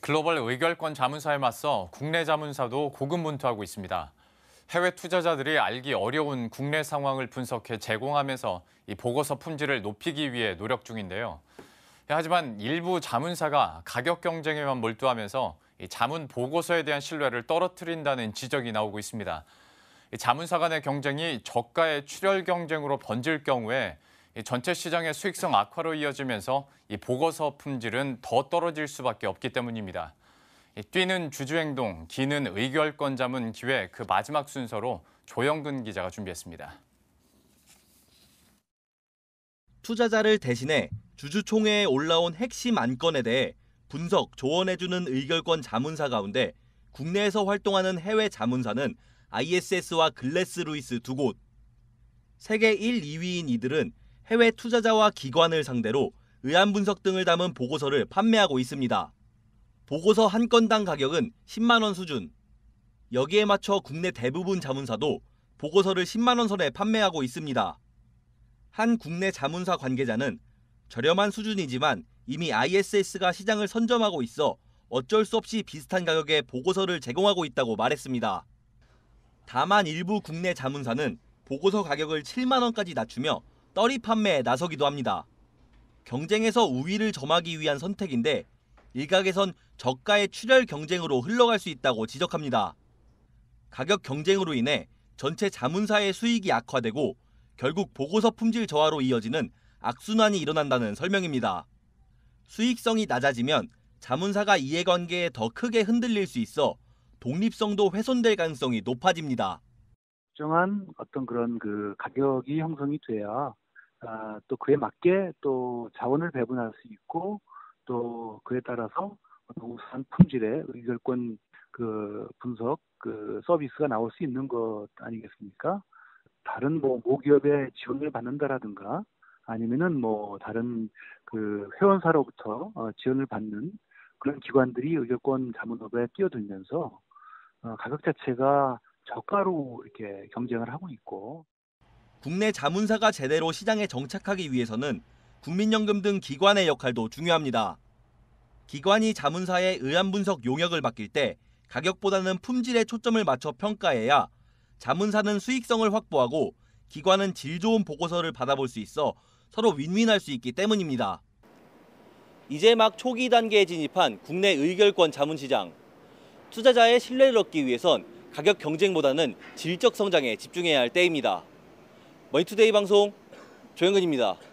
글로벌 의결권 자문사에 맞서 국내 자문사도 고군분투하고 있습니다. 해외 투자자들이 알기 어려운 국내 상황을 분석해 제공하면서 이 보고서 품질을 높이기 위해 노력 중인데요. 하지만 일부 자문사가 가격 경쟁에만 몰두하면서 자문 보고서에 대한 신뢰를 떨어뜨린다는 지적이 나오고 있습니다. 자문사 간의 경쟁이 저가의 출혈 경쟁으로 번질 경우에 전체 시장의 수익성 악화로 이어지면서 보고서 품질은 더 떨어질 수밖에 없기 때문입니다. 뛰는 주주행동, 기는 의결권 잡은 기회 그 마지막 순서로 조영근 기자가 준비했습니다. 투자자를 대신해 주주총회에 올라온 핵심 안건에 대해 분석, 조언해주는 의결권 자문사 가운데 국내에서 활동하는 해외 자문사는 ISS와 글래스 루이스 두 곳. 세계 1, 2위인 이들은 해외 투자자와 기관을 상대로 의안 분석 등을 담은 보고서를 판매하고 있습니다. 보고서 한 건당 가격은 10만원 수준. 여기에 맞춰 국내 대부분 자문사도 보고서를 10만원 선에 판매하고 있습니다. 한 국내 자문사 관계자는 저렴한 수준이지만 이미 ISS가 시장을 선점하고 있어 어쩔 수 없이 비슷한 가격의 보고서를 제공하고 있다고 말했습니다. 다만 일부 국내 자문사는 보고서 가격을 7만원까지 낮추며 떨리 판매에 나서기도 합니다. 경쟁에서 우위를 점하기 위한 선택인데 일각에선 저가의 출혈 경쟁으로 흘러갈 수 있다고 지적합니다. 가격 경쟁으로 인해 전체 자문사의 수익이 약화되고 결국 보고서 품질 저하로 이어지는 악순환이 일어난다는 설명입니다. 수익성이 낮아지면 자문사가 이해관계에 더 크게 흔들릴 수 있어 독립성도 훼손될 가능성이 높아집니다. 정한 어떤 그런 그 가격이 형성이 돼야 아, 또 그에 맞게 또 자원을 배분할 수 있고 또 그에 따라서 우수한 품질의 의결권 그 분석 그 서비스가 나올 수 있는 것 아니겠습니까? 다른 뭐 모기업의 지원을 받는다라든가 아니면은 뭐 다른 그 회원사로부터 어, 지원을 받는 그런 기관들이 의결권 자문업에 뛰어들면서 어, 가격 자체가 저가로 이렇게 경쟁을 하고 있고 국내 자문사가 제대로 시장에 정착하기 위해서는 국민연금 등 기관의 역할도 중요합니다. 기관이 자문사의 의안 분석 용역을 맡길 때 가격보다는 품질에 초점을 맞춰 평가해야 자문사는 수익성을 확보하고 기관은 질 좋은 보고서를 받아볼 수 있어 서로 윈윈할 수 있기 때문입니다. 이제 막 초기 단계에 진입한 국내 의결권 자문시장. 투자자의 신뢰를 얻기 위해선 가격 경쟁보다는 질적 성장에 집중해야 할 때입니다. 머니투데이 방송 조영근입니다.